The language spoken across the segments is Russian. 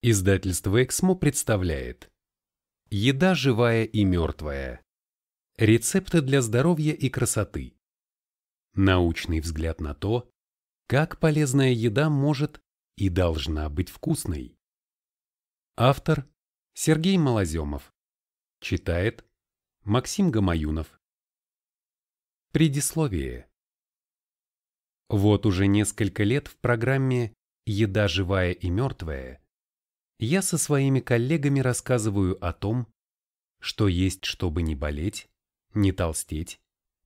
Издательство «Эксмо» представляет Еда живая и мертвая. Рецепты для здоровья и красоты. Научный взгляд на то, как полезная еда может и должна быть вкусной. Автор Сергей Малоземов. Читает Максим Гамаюнов. Предисловие. Вот уже несколько лет в программе «Еда живая и мертвая» я со своими коллегами рассказываю о том, что есть, чтобы не болеть, не толстеть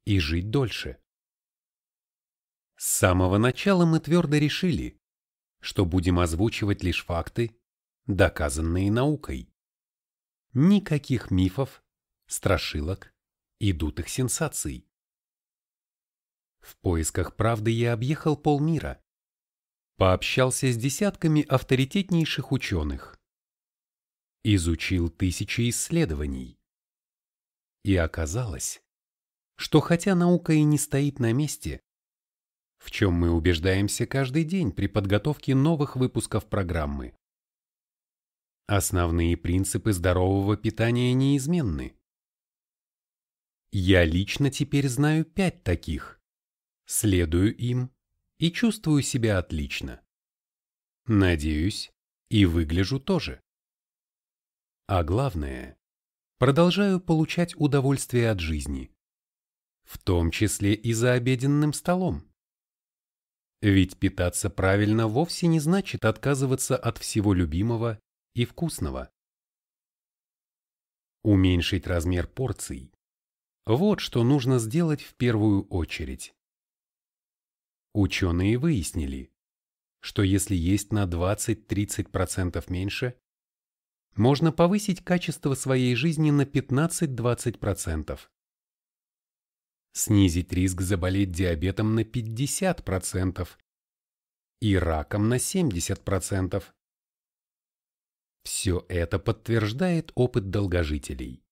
и жить дольше. С самого начала мы твердо решили, что будем озвучивать лишь факты, доказанные наукой. Никаких мифов, страшилок и дутых сенсаций. В поисках правды я объехал полмира, пообщался с десятками авторитетнейших ученых, изучил тысячи исследований. И оказалось, что хотя наука и не стоит на месте, в чем мы убеждаемся каждый день при подготовке новых выпусков программы. Основные принципы здорового питания неизменны. Я лично теперь знаю пять таких, следую им и чувствую себя отлично. Надеюсь, и выгляжу тоже. А главное, продолжаю получать удовольствие от жизни, в том числе и за обеденным столом. Ведь питаться правильно вовсе не значит отказываться от всего любимого и вкусного. Уменьшить размер порций – вот что нужно сделать в первую очередь. Ученые выяснили, что если есть на 20-30% меньше, можно повысить качество своей жизни на 15-20%. Снизить риск заболеть диабетом на 50% и раком на 70%. Все это подтверждает опыт долгожителей.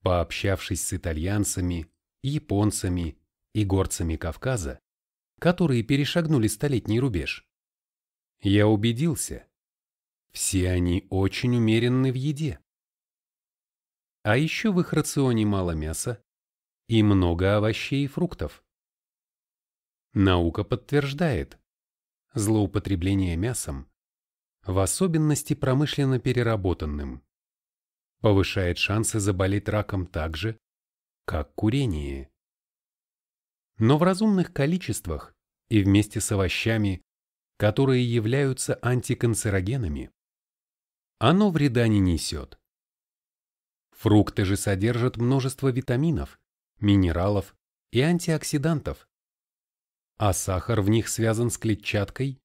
Пообщавшись с итальянцами, японцами и горцами Кавказа, которые перешагнули столетний рубеж. Я убедился, все они очень умеренны в еде. А еще в их рационе мало мяса и много овощей и фруктов. Наука подтверждает, злоупотребление мясом, в особенности промышленно переработанным, повышает шансы заболеть раком так же, как курение но в разумных количествах и вместе с овощами, которые являются антиканцерогенами. Оно вреда не несет. Фрукты же содержат множество витаминов, минералов и антиоксидантов, а сахар в них связан с клетчаткой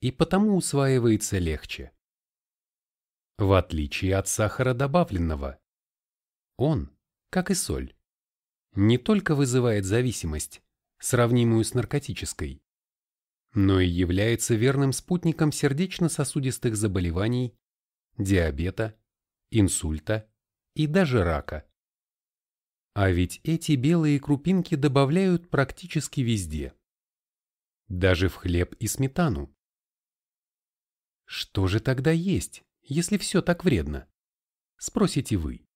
и потому усваивается легче. В отличие от сахара добавленного, он, как и соль, не только вызывает зависимость, сравнимую с наркотической, но и является верным спутником сердечно-сосудистых заболеваний, диабета, инсульта и даже рака. А ведь эти белые крупинки добавляют практически везде. Даже в хлеб и сметану. Что же тогда есть, если все так вредно? Спросите вы.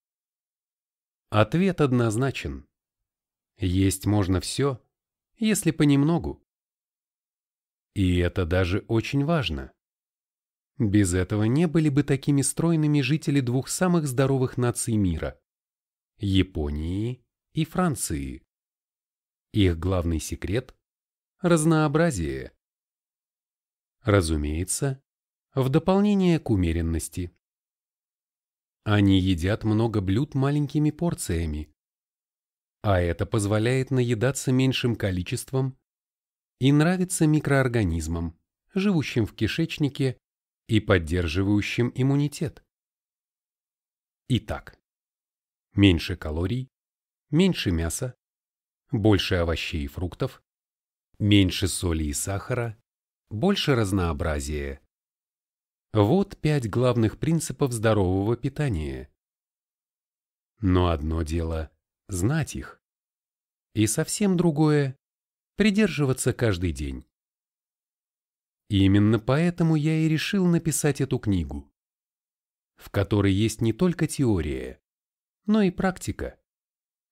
Ответ однозначен. Есть можно все, если понемногу. И это даже очень важно. Без этого не были бы такими стройными жители двух самых здоровых наций мира – Японии и Франции. Их главный секрет – разнообразие. Разумеется, в дополнение к умеренности. Они едят много блюд маленькими порциями, а это позволяет наедаться меньшим количеством и нравиться микроорганизмам, живущим в кишечнике и поддерживающим иммунитет. Итак, меньше калорий, меньше мяса, больше овощей и фруктов, меньше соли и сахара, больше разнообразия. Вот пять главных принципов здорового питания. Но одно дело знать их. И совсем другое – придерживаться каждый день. И именно поэтому я и решил написать эту книгу, в которой есть не только теория, но и практика,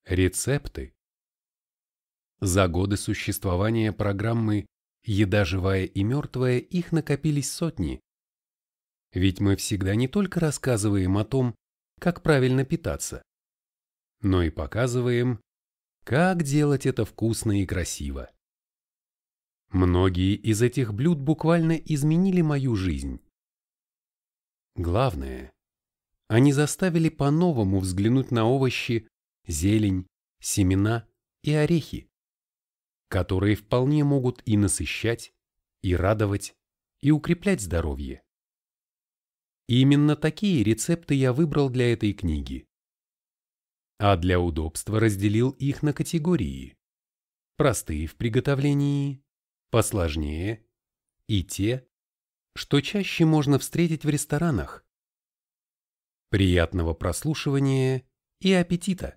рецепты. За годы существования программы «Еда живая и мертвая» их накопились сотни. Ведь мы всегда не только рассказываем о том, как правильно питаться, но и показываем, как делать это вкусно и красиво. Многие из этих блюд буквально изменили мою жизнь. Главное, они заставили по-новому взглянуть на овощи, зелень, семена и орехи, которые вполне могут и насыщать, и радовать, и укреплять здоровье. Именно такие рецепты я выбрал для этой книги а для удобства разделил их на категории. Простые в приготовлении, посложнее и те, что чаще можно встретить в ресторанах. Приятного прослушивания и аппетита!